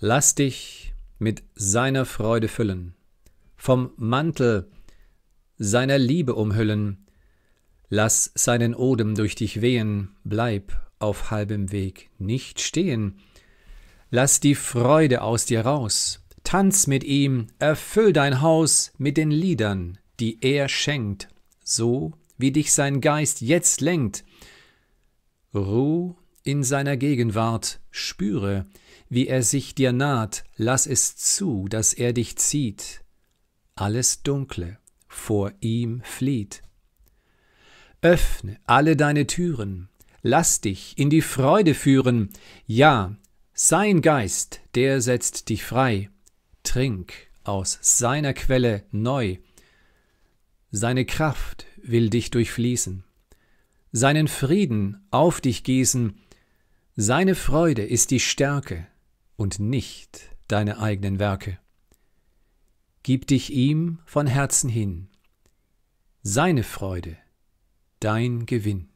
Lass dich mit seiner Freude füllen, vom Mantel seiner Liebe umhüllen, lass seinen Odem durch dich wehen, bleib auf halbem Weg nicht stehen, lass die Freude aus dir raus, tanz mit ihm, erfüll dein Haus mit den Liedern, die er schenkt, so wie dich sein Geist jetzt lenkt. Ruh in seiner Gegenwart, spüre, wie er sich dir naht, lass es zu, dass er dich zieht. Alles Dunkle vor ihm flieht. Öffne alle deine Türen, lass dich in die Freude führen, ja, sein Geist, der setzt dich frei, trink aus seiner Quelle neu, seine Kraft will dich durchfließen, seinen Frieden auf dich gießen, seine Freude ist die Stärke und nicht deine eigenen Werke. Gib dich ihm von Herzen hin. Seine Freude, dein Gewinn.